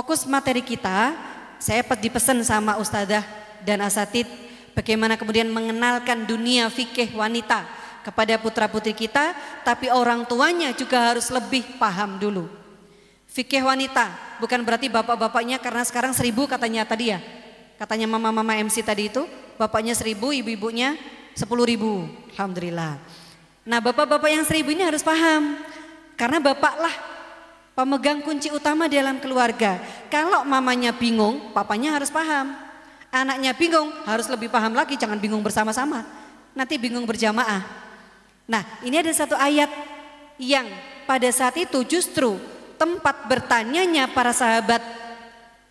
Fokus materi kita, saya dipesan sama ustadzah dan asatid bagaimana kemudian mengenalkan dunia fikih wanita kepada putra-putri kita, tapi orang tuanya juga harus lebih paham dulu. Fikih wanita bukan berarti bapak-bapaknya karena sekarang seribu katanya tadi ya, katanya mama-mama MC tadi itu, bapaknya seribu, ibu-ibunya sepuluh ribu, alhamdulillah. Nah bapak-bapak yang seribu ini harus paham, karena bapaklah pemegang kunci utama dalam keluarga. Kalau mamanya bingung, papanya harus paham. Anaknya bingung, harus lebih paham lagi, jangan bingung bersama-sama. Nanti bingung berjamaah. Nah, ini ada satu ayat yang pada saat itu justru tempat bertanyanya para sahabat.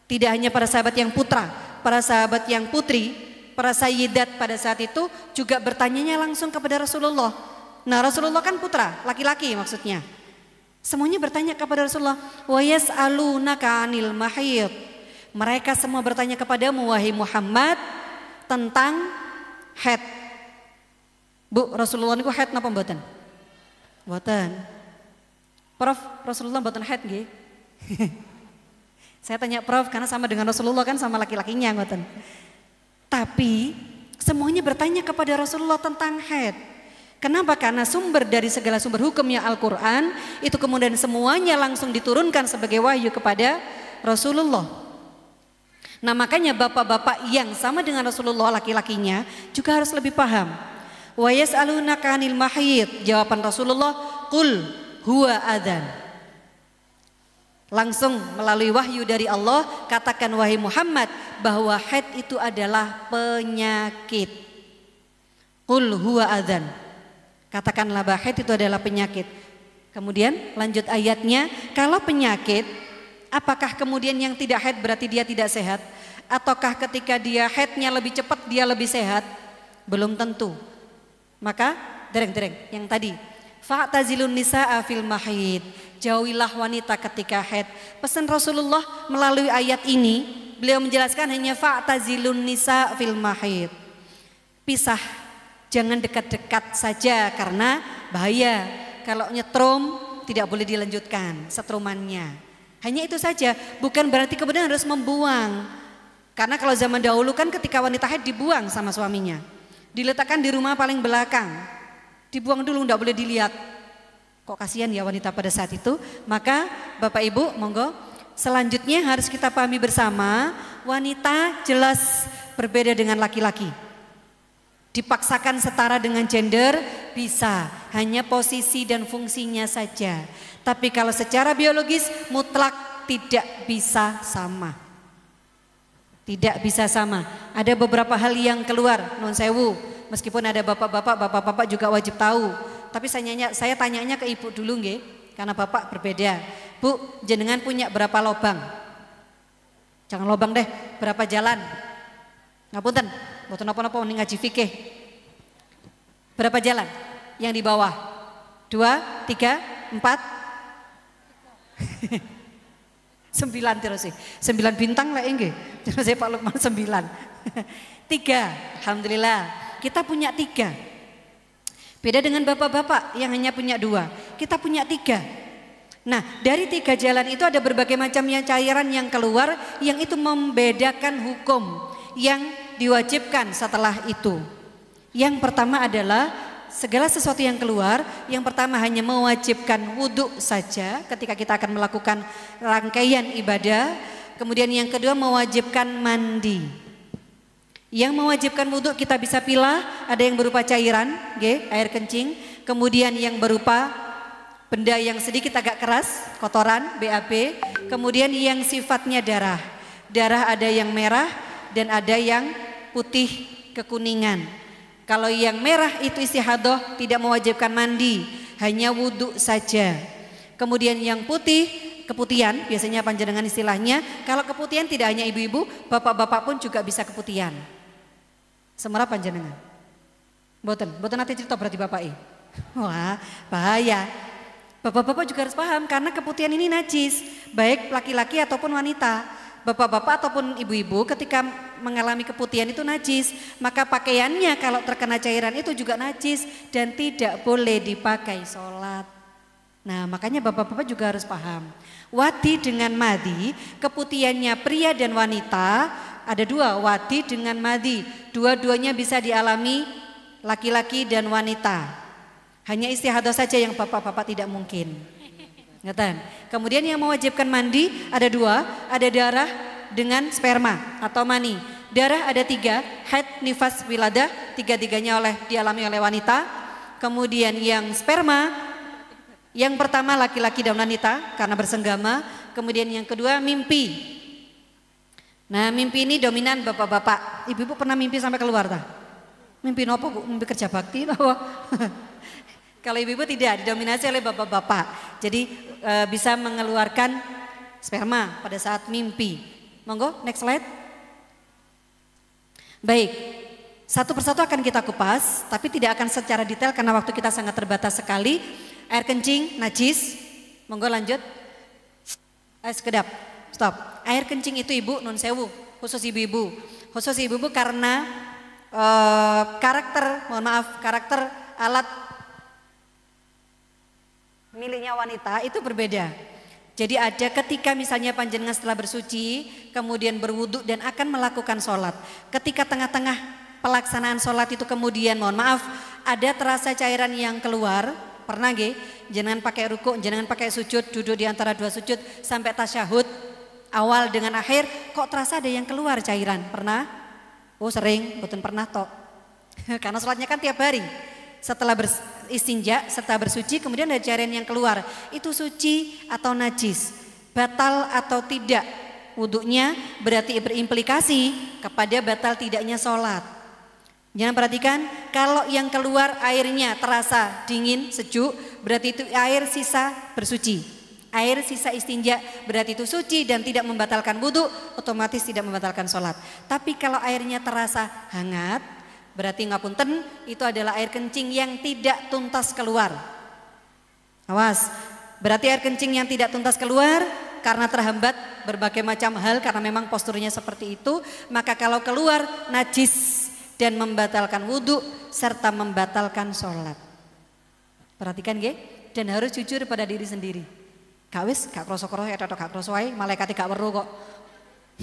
Tidak hanya para sahabat yang putra, para sahabat yang putri, para sayyidat pada saat itu juga bertanyanya langsung kepada Rasulullah. Nah Rasulullah kan putra, laki-laki maksudnya. Semuanya bertanya kepada Rasulullah, "Wa yas'alunaka 'anil mahid." Mereka semua bertanya kepadamu wahai Muhammad tentang head. Bu, Rasulullah ku head napa mboten? Mboten. Prof, Rasulullah mboten head nggih. Saya tanya Prof karena sama dengan Rasulullah kan sama laki-lakinya mboten. Tapi semuanya bertanya kepada Rasulullah tentang head. Kenapa? Karena sumber dari segala sumber hukumnya Al-Quran itu kemudian semuanya langsung diturunkan sebagai wahyu kepada Rasulullah. Nah makanya bapak-bapak yang sama dengan Rasulullah laki-lakinya juga harus lebih paham. Wayas alunakanil mahiyat. Jawaban Rasulullah, kul huwa adan. Langsung melalui wahyu dari Allah katakan wahai Muhammad bahwa head itu adalah penyakit. Kul huwa adan. Katakanlah bahaya itu adalah penyakit. Kemudian lanjut ayatnya, kalau penyakit, apakah kemudian yang tidak haid berarti dia tidak sehat? Ataukah ketika dia haidnya lebih cepat dia lebih sehat? Belum tentu. Maka dereng-dereng yang tadi. Fa'tazilun nisa'a fil mahid. Jauhilah wanita ketika haid. Pesan Rasulullah melalui ayat ini, beliau menjelaskan hanya fa'tazilun nisa' fil mahid. Pisah Jangan dekat-dekat saja karena bahaya. Kalau nyetrum tidak boleh dilanjutkan setrumannya. Hanya itu saja, bukan berarti kemudian harus membuang. Karena kalau zaman dahulu kan ketika wanita haid dibuang sama suaminya. Diletakkan di rumah paling belakang. Dibuang dulu tidak boleh dilihat. Kok kasihan ya wanita pada saat itu? Maka Bapak Ibu monggo selanjutnya harus kita pahami bersama wanita jelas berbeda dengan laki-laki. Dipaksakan setara dengan gender bisa, hanya posisi dan fungsinya saja. Tapi kalau secara biologis mutlak tidak bisa sama. Tidak bisa sama. Ada beberapa hal yang keluar, non sewu. Meskipun ada bapak-bapak, bapak-bapak juga wajib tahu. Tapi saya, nyanya, saya tanyanya ke ibu dulu nge, karena bapak berbeda. Bu, jenengan punya berapa lobang? Jangan lobang deh, berapa jalan? Ngapunten, Mboten napa-napa ning ngaji fikih. Berapa jalan? Yang di bawah. Dua, tiga, empat. sembilan terus sih. Sembilan bintang lah enggak. Terus saya Pak Lukman sembilan. tiga, Alhamdulillah. Kita punya tiga. Beda dengan bapak-bapak yang hanya punya dua. Kita punya tiga. Nah dari tiga jalan itu ada berbagai macamnya cairan yang keluar yang itu membedakan hukum yang diwajibkan setelah itu. Yang pertama adalah segala sesuatu yang keluar, yang pertama hanya mewajibkan wudhu saja ketika kita akan melakukan rangkaian ibadah. Kemudian yang kedua mewajibkan mandi. Yang mewajibkan wudhu kita bisa pilih ada yang berupa cairan, okay, air kencing. Kemudian yang berupa benda yang sedikit agak keras, kotoran, BAP Kemudian yang sifatnya darah. Darah ada yang merah dan ada yang putih kekuningan. Kalau yang merah itu istihadoh tidak mewajibkan mandi, hanya wudhu saja. Kemudian yang putih, keputihan, biasanya panjenengan istilahnya, kalau keputihan tidak hanya ibu-ibu, bapak-bapak pun juga bisa keputihan. Semerah panjenengan. Boten, boten nanti cerita berarti bapak i. E. Wah, bahaya. Bapak-bapak juga harus paham karena keputihan ini najis, baik laki-laki ataupun wanita bapak-bapak ataupun ibu-ibu ketika mengalami keputihan itu najis, maka pakaiannya kalau terkena cairan itu juga najis dan tidak boleh dipakai sholat. Nah makanya bapak-bapak juga harus paham. Wadi dengan madi, keputihannya pria dan wanita, ada dua, wadi dengan madi. Dua-duanya bisa dialami laki-laki dan wanita. Hanya istihadah saja yang bapak-bapak tidak mungkin. Ngeten. Kemudian yang mewajibkan mandi ada dua, ada darah dengan sperma atau mani. Darah ada tiga, haid, nifas, wiladah, tiga-tiganya oleh dialami oleh wanita. Kemudian yang sperma, yang pertama laki-laki dan wanita karena bersenggama. Kemudian yang kedua mimpi. Nah mimpi ini dominan bapak-bapak. Ibu-ibu pernah mimpi sampai keluar tak? Mimpi nopo bu? Mimpi kerja bakti Kalau ibu-ibu tidak didominasi oleh bapak-bapak. Jadi e, bisa mengeluarkan sperma pada saat mimpi. Monggo next slide. Baik, satu persatu akan kita kupas, tapi tidak akan secara detail karena waktu kita sangat terbatas sekali. Air kencing, najis, monggo lanjut. Eh, sekedap, stop. Air kencing itu ibu non sewu, khusus ibu-ibu. Khusus ibu-ibu karena e, karakter, mohon maaf, karakter alat milihnya wanita itu berbeda. Jadi ada ketika misalnya panjenengan setelah bersuci, kemudian berwuduk dan akan melakukan sholat. Ketika tengah-tengah pelaksanaan sholat itu kemudian mohon maaf ada terasa cairan yang keluar, pernah gak? Jangan pakai ruku, jangan pakai sujud, duduk di antara dua sujud sampai tasyahud awal dengan akhir, kok terasa ada yang keluar cairan, pernah? Oh sering, betul pernah tok. Karena sholatnya kan tiap hari. Setelah bers istinja serta bersuci kemudian ada cairan yang keluar itu suci atau najis batal atau tidak wuduknya berarti berimplikasi kepada batal tidaknya sholat jangan perhatikan kalau yang keluar airnya terasa dingin sejuk berarti itu air sisa bersuci air sisa istinja berarti itu suci dan tidak membatalkan wudhu otomatis tidak membatalkan sholat tapi kalau airnya terasa hangat Berarti ngapunten itu adalah air kencing yang tidak tuntas keluar. Awas, berarti air kencing yang tidak tuntas keluar karena terhambat berbagai macam hal karena memang posturnya seperti itu, maka kalau keluar najis dan membatalkan wudhu serta membatalkan sholat. Perhatikan ge, dan harus jujur pada diri sendiri. Gak wis, kak kroso kroso atau ya gak kroso wae, malaikat gak kok.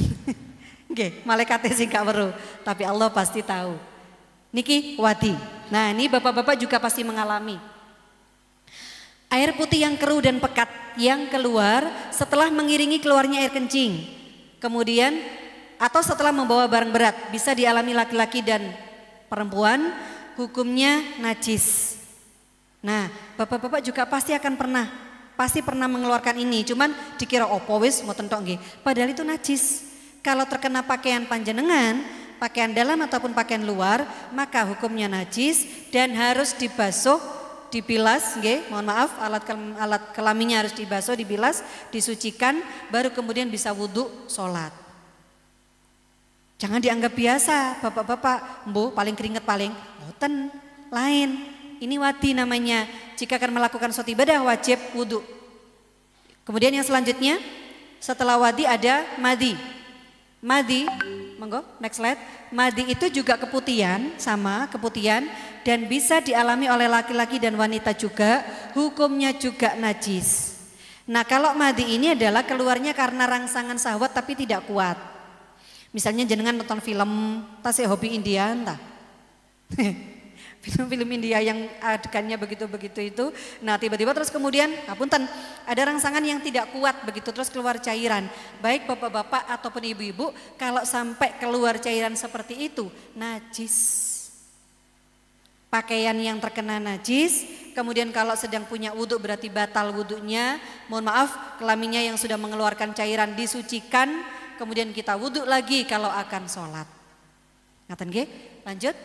Nggih, malaikatnya sih gak weruh, tapi Allah pasti tahu. Niki Wati. Nah ini bapak-bapak juga pasti mengalami. Air putih yang keruh dan pekat yang keluar setelah mengiringi keluarnya air kencing. Kemudian atau setelah membawa barang berat bisa dialami laki-laki dan perempuan hukumnya najis. Nah, bapak-bapak juga pasti akan pernah pasti pernah mengeluarkan ini, cuman dikira opo oh, mau tentok Padahal itu najis. Kalau terkena pakaian panjenengan, pakaian dalam ataupun pakaian luar, maka hukumnya najis dan harus dibasuh, dibilas, nge? mohon maaf, alat alat kelaminnya harus dibasuh, dibilas, disucikan, baru kemudian bisa wudhu, sholat. Jangan dianggap biasa, bapak-bapak, bu, paling keringet paling, ngoten, lain. Ini wati namanya, jika akan melakukan suatu ibadah wajib wudhu. Kemudian yang selanjutnya, setelah wadi ada madi. Madi Monggo, next slide. Madi itu juga keputihan, sama keputihan dan bisa dialami oleh laki-laki dan wanita juga, hukumnya juga najis. Nah, kalau madi ini adalah keluarnya karena rangsangan sahwat tapi tidak kuat. Misalnya jenengan nonton film, tasih hobi Indian entah. film-film India yang adegannya begitu-begitu itu. Nah tiba-tiba terus kemudian, ten, ada rangsangan yang tidak kuat begitu terus keluar cairan. Baik bapak-bapak ataupun ibu-ibu, kalau sampai keluar cairan seperti itu, najis. Pakaian yang terkena najis, kemudian kalau sedang punya wudhu berarti batal wudhunya. Mohon maaf, kelaminnya yang sudah mengeluarkan cairan disucikan, kemudian kita wudhu lagi kalau akan sholat. Ngatain lanjut.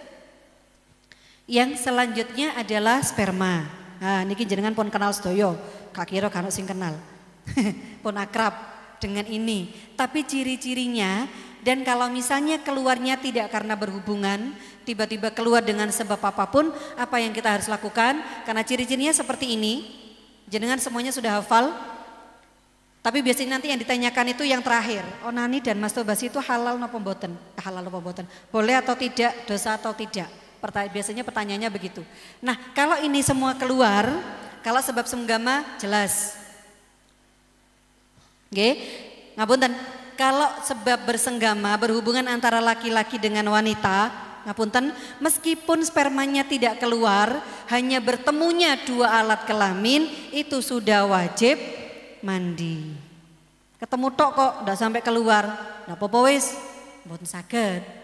Yang selanjutnya adalah sperma. Nah, niki jenengan pun kenal sedoyo, Kak Kiro kan sing kenal. pun akrab dengan ini. Tapi ciri-cirinya dan kalau misalnya keluarnya tidak karena berhubungan, tiba-tiba keluar dengan sebab apapun, apa yang kita harus lakukan? Karena ciri-cirinya seperti ini. Jenengan semuanya sudah hafal? Tapi biasanya nanti yang ditanyakan itu yang terakhir. Onani oh, dan masturbasi itu halal no pemboten? Eh, halal no pemboten? Boleh atau tidak? Dosa atau tidak? biasanya pertanyaannya begitu. Nah, kalau ini semua keluar, kalau sebab senggama, jelas. Oke, Ngapunten. Kalau sebab bersenggama berhubungan antara laki-laki dengan wanita, ngapunten, meskipun spermanya tidak keluar, hanya bertemunya dua alat kelamin itu sudah wajib mandi. Ketemu tok kok, udah sampai keluar. Ndak popois, bon sakit.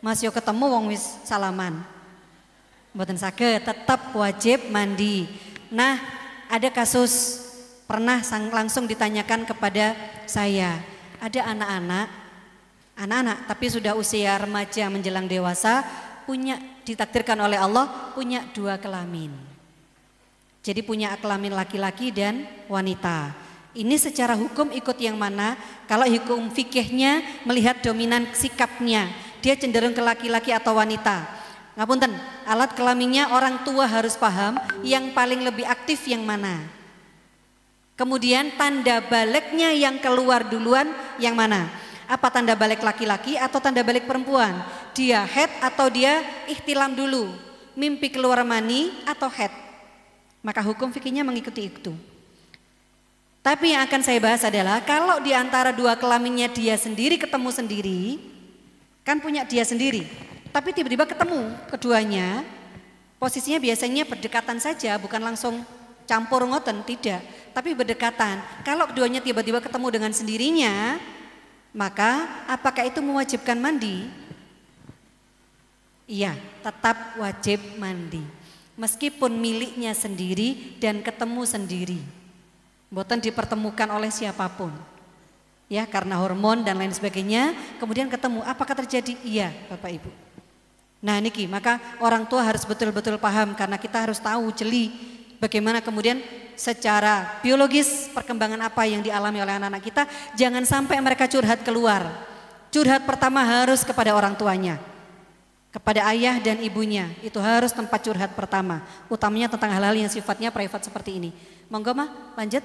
Mas yo ketemu wong wis salaman. Mboten saged, tetap wajib mandi. Nah, ada kasus pernah sang, langsung ditanyakan kepada saya. Ada anak-anak anak-anak tapi sudah usia remaja menjelang dewasa punya ditakdirkan oleh Allah punya dua kelamin. Jadi punya kelamin laki-laki dan wanita. Ini secara hukum ikut yang mana? Kalau hukum fikihnya melihat dominan sikapnya, dia cenderung ke laki-laki atau wanita. Ngapunten, alat kelaminnya orang tua harus paham yang paling lebih aktif yang mana. Kemudian tanda baliknya yang keluar duluan yang mana? Apa tanda balik laki-laki atau tanda balik perempuan? Dia head atau dia ihtilam dulu? Mimpi keluar mani atau head? Maka hukum fikihnya mengikuti itu. Tapi yang akan saya bahas adalah kalau di antara dua kelaminnya dia sendiri ketemu sendiri, Kan punya dia sendiri. Tapi tiba-tiba ketemu keduanya, posisinya biasanya berdekatan saja, bukan langsung campur ngoten, tidak. Tapi berdekatan. Kalau keduanya tiba-tiba ketemu dengan sendirinya, maka apakah itu mewajibkan mandi? Iya, tetap wajib mandi. Meskipun miliknya sendiri dan ketemu sendiri. Boten dipertemukan oleh siapapun ya karena hormon dan lain sebagainya. Kemudian ketemu, apakah terjadi? Iya, Bapak Ibu. Nah, Niki, maka orang tua harus betul-betul paham karena kita harus tahu jeli bagaimana kemudian secara biologis perkembangan apa yang dialami oleh anak-anak kita, jangan sampai mereka curhat keluar. Curhat pertama harus kepada orang tuanya, kepada ayah dan ibunya. Itu harus tempat curhat pertama, utamanya tentang hal-hal yang sifatnya private seperti ini. Monggo mah, lanjut.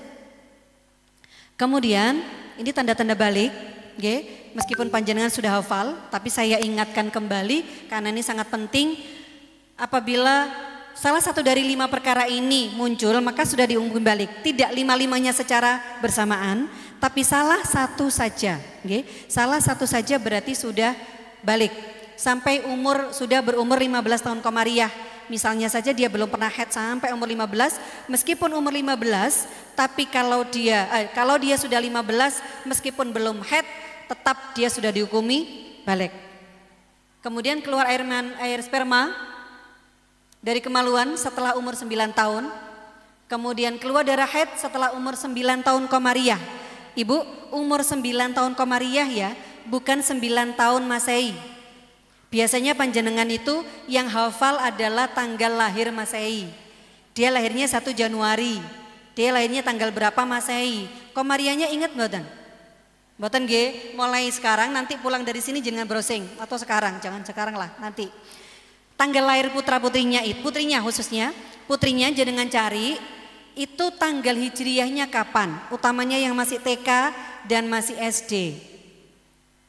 Kemudian ini tanda-tanda balik, okay? meskipun panjenengan sudah hafal, tapi saya ingatkan kembali karena ini sangat penting. Apabila salah satu dari lima perkara ini muncul, maka sudah diunggul balik. Tidak lima-limanya secara bersamaan, tapi salah satu saja. Okay? Salah satu saja berarti sudah balik. Sampai umur sudah berumur 15 tahun komariah misalnya saja dia belum pernah head sampai umur 15, meskipun umur 15, tapi kalau dia eh, kalau dia sudah 15 meskipun belum head, tetap dia sudah dihukumi balik. Kemudian keluar air man, air sperma dari kemaluan setelah umur 9 tahun. Kemudian keluar darah head setelah umur 9 tahun komariah. Ibu, umur 9 tahun komariah ya, bukan 9 tahun masehi Biasanya panjenengan itu yang hafal adalah tanggal lahir Masehi. Dia lahirnya 1 Januari. Dia lahirnya tanggal berapa Masehi? Komarianya ingat mboten? Mboten nggih, mulai sekarang nanti pulang dari sini jangan browsing atau sekarang, jangan sekarang lah, nanti. Tanggal lahir putra putrinya itu, putrinya khususnya, putrinya jenengan cari itu tanggal hijriahnya kapan? Utamanya yang masih TK dan masih SD.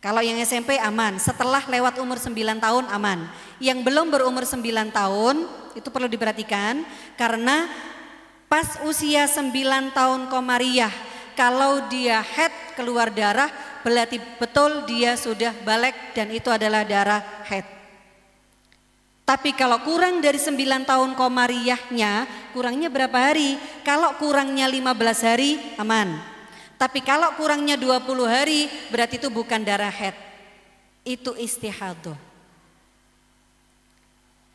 Kalau yang SMP aman, setelah lewat umur 9 tahun aman. Yang belum berumur 9 tahun itu perlu diperhatikan karena pas usia 9 tahun komariah kalau dia head keluar darah berarti betul dia sudah balik dan itu adalah darah head. Tapi kalau kurang dari 9 tahun komariahnya, kurangnya berapa hari? Kalau kurangnya 15 hari aman. Tapi kalau kurangnya 20 hari berarti itu bukan darah head. Itu istihadu.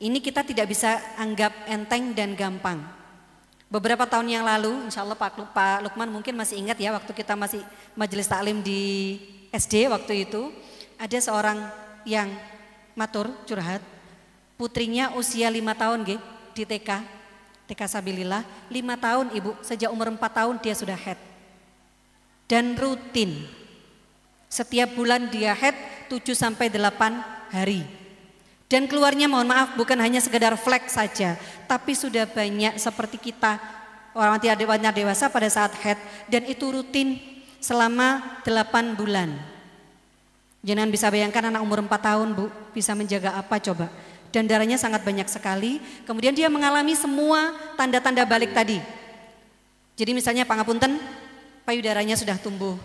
Ini kita tidak bisa anggap enteng dan gampang. Beberapa tahun yang lalu, insya Allah Pak, Lukman mungkin masih ingat ya waktu kita masih majelis taklim di SD waktu itu. Ada seorang yang matur curhat, putrinya usia lima tahun ge, di TK, TK Sabilillah, lima tahun ibu, sejak umur empat tahun dia sudah head dan rutin. Setiap bulan dia head 7 sampai 8 hari. Dan keluarnya mohon maaf bukan hanya sekedar flex saja, tapi sudah banyak seperti kita orang dewasa, dewasa pada saat head dan itu rutin selama 8 bulan. Jangan bisa bayangkan anak umur 4 tahun Bu bisa menjaga apa coba. Dan darahnya sangat banyak sekali, kemudian dia mengalami semua tanda-tanda balik tadi. Jadi misalnya pangapunten payudaranya sudah tumbuh.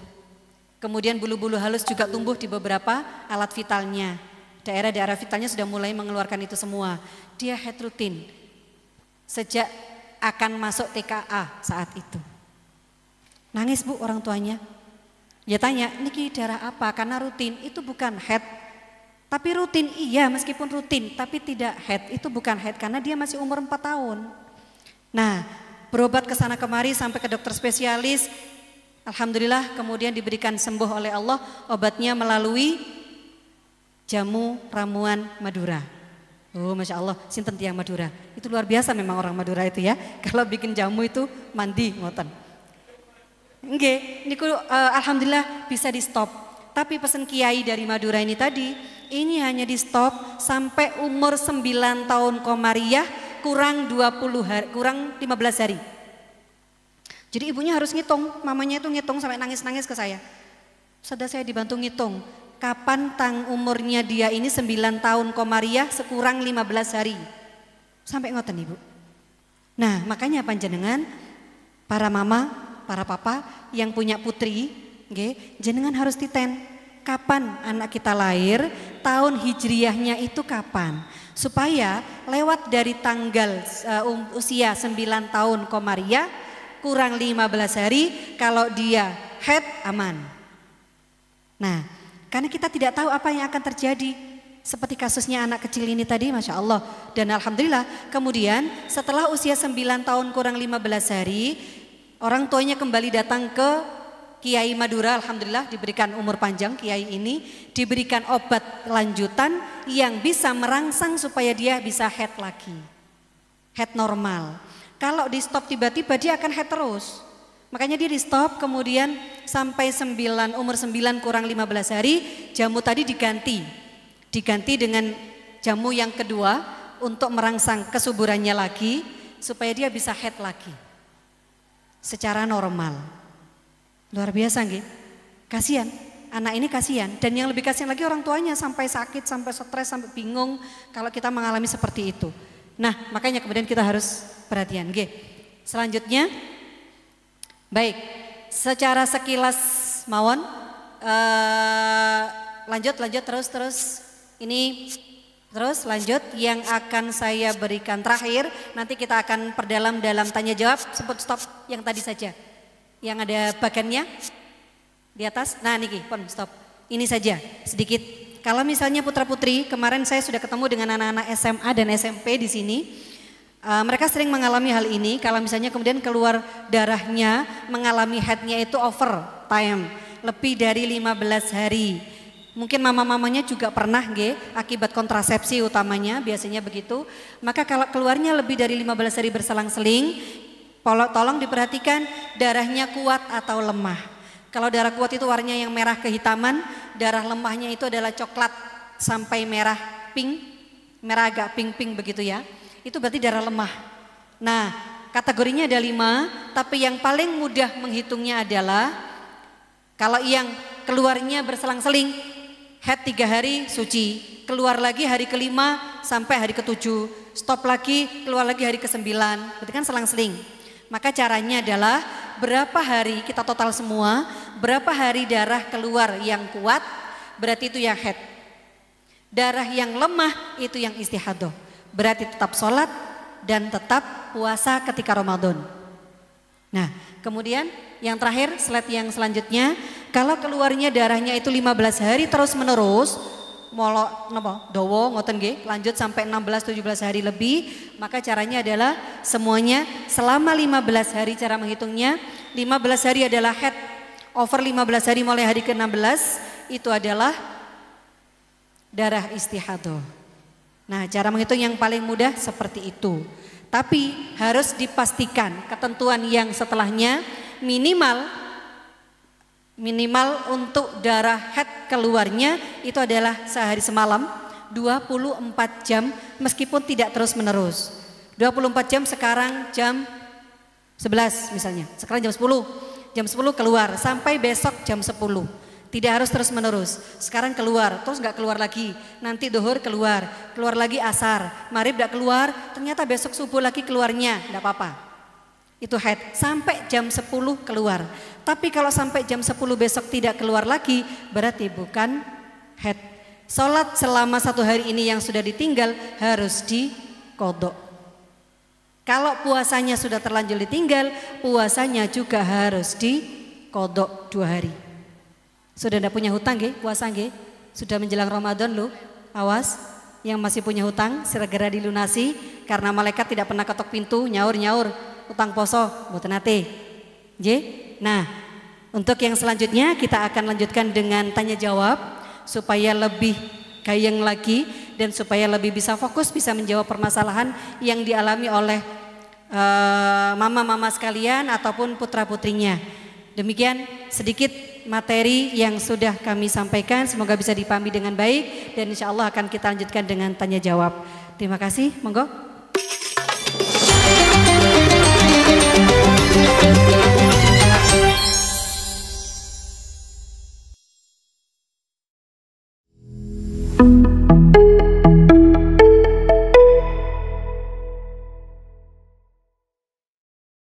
Kemudian bulu-bulu halus juga tumbuh di beberapa alat vitalnya. Daerah-daerah vitalnya sudah mulai mengeluarkan itu semua. Dia head rutin sejak akan masuk TKA saat itu. Nangis bu orang tuanya. Ya tanya, niki darah apa? Karena rutin itu bukan head tapi rutin iya meskipun rutin tapi tidak head itu bukan head karena dia masih umur 4 tahun. Nah berobat ke sana kemari sampai ke dokter spesialis Alhamdulillah kemudian diberikan sembuh oleh Allah obatnya melalui jamu ramuan Madura. Oh Masya Allah, sinten tiang Madura. Itu luar biasa memang orang Madura itu ya. Kalau bikin jamu itu mandi ngoten. Oke, ini uh, alhamdulillah bisa di stop. Tapi pesan kiai dari Madura ini tadi, ini hanya di stop sampai umur 9 tahun komariah kurang 20 hari, kurang 15 hari. Jadi ibunya harus ngitung, mamanya itu ngitung sampai nangis-nangis ke saya. Sudah saya dibantu ngitung, kapan tang umurnya dia ini 9 tahun komariah sekurang 15 hari. Sampai ngoten ibu. Nah makanya panjenengan, para mama, para papa yang punya putri, okay, jenengan harus titen. Kapan anak kita lahir, tahun hijriahnya itu kapan. Supaya lewat dari tanggal uh, usia 9 tahun komariah, kurang 15 hari, kalau dia head aman. Nah, karena kita tidak tahu apa yang akan terjadi. Seperti kasusnya anak kecil ini tadi, Masya Allah. Dan Alhamdulillah, kemudian setelah usia 9 tahun kurang 15 hari, orang tuanya kembali datang ke Kiai Madura, Alhamdulillah diberikan umur panjang Kiai ini, diberikan obat lanjutan yang bisa merangsang supaya dia bisa head lagi. Head normal. Kalau di stop tiba-tiba dia akan head terus. Makanya dia di stop kemudian sampai 9 umur 9 kurang 15 hari jamu tadi diganti. Diganti dengan jamu yang kedua untuk merangsang kesuburannya lagi supaya dia bisa head lagi. Secara normal. Luar biasa nggih. Kasihan, anak ini kasihan dan yang lebih kasihan lagi orang tuanya sampai sakit, sampai stres, sampai bingung kalau kita mengalami seperti itu. Nah, makanya kemudian kita harus perhatian. Oke. Selanjutnya, baik. Secara sekilas mawon, uh, lanjut, lanjut terus, terus. Ini terus lanjut yang akan saya berikan terakhir. Nanti kita akan perdalam dalam tanya jawab. Sebut stop yang tadi saja. Yang ada bagiannya di atas. Nah, niki, pon stop. Ini saja sedikit kalau misalnya putra-putri, kemarin saya sudah ketemu dengan anak-anak SMA dan SMP di sini. Uh, mereka sering mengalami hal ini kalau misalnya kemudian keluar darahnya mengalami headnya itu over time lebih dari 15 hari mungkin mama-mamanya juga pernah nge, akibat kontrasepsi utamanya biasanya begitu maka kalau keluarnya lebih dari 15 hari berselang-seling tolong diperhatikan darahnya kuat atau lemah kalau darah kuat itu warnanya yang merah kehitaman, darah lemahnya itu adalah coklat sampai merah pink, merah agak pink-pink begitu ya. Itu berarti darah lemah. Nah, kategorinya ada lima, tapi yang paling mudah menghitungnya adalah kalau yang keluarnya berselang-seling, head tiga hari suci, keluar lagi hari kelima sampai hari ketujuh, stop lagi keluar lagi hari kesembilan, berarti kan selang-seling. Maka caranya adalah berapa hari kita total semua, berapa hari darah keluar yang kuat, berarti itu yang head. Darah yang lemah itu yang istihadoh. Berarti tetap sholat dan tetap puasa ketika Ramadan. Nah, kemudian yang terakhir, slide yang selanjutnya, kalau keluarnya darahnya itu 15 hari terus menerus, Molo nopo, dowo ngoten nggih lanjut sampai 16 17 hari lebih maka caranya adalah semuanya selama 15 hari cara menghitungnya 15 hari adalah head over 15 hari mulai hari ke-16 itu adalah darah istihadah. Nah, cara menghitung yang paling mudah seperti itu. Tapi harus dipastikan ketentuan yang setelahnya minimal minimal untuk darah head keluarnya itu adalah sehari semalam 24 jam meskipun tidak terus menerus 24 jam sekarang jam 11 misalnya sekarang jam 10 jam 10 keluar sampai besok jam 10 tidak harus terus menerus sekarang keluar terus nggak keluar lagi nanti duhur keluar keluar lagi asar marib nggak keluar ternyata besok subuh lagi keluarnya nggak apa-apa itu head sampai jam 10 keluar. Tapi kalau sampai jam 10 besok tidak keluar lagi berarti bukan head. Sholat selama satu hari ini yang sudah ditinggal harus dikodok. Kalau puasanya sudah terlanjur ditinggal, puasanya juga harus dikodok dua hari. Sudah tidak punya hutang gak? Puasa gak? Sudah menjelang Ramadan lu, awas. Yang masih punya hutang segera dilunasi karena malaikat tidak pernah ketok pintu nyaur-nyaur utang poso mboten nate. Nggih. Nah, untuk yang selanjutnya kita akan lanjutkan dengan tanya jawab supaya lebih kayang lagi dan supaya lebih bisa fokus bisa menjawab permasalahan yang dialami oleh eh, mama-mama sekalian ataupun putra-putrinya. Demikian sedikit materi yang sudah kami sampaikan semoga bisa dipahami dengan baik dan insya Allah akan kita lanjutkan dengan tanya jawab. Terima kasih, monggo.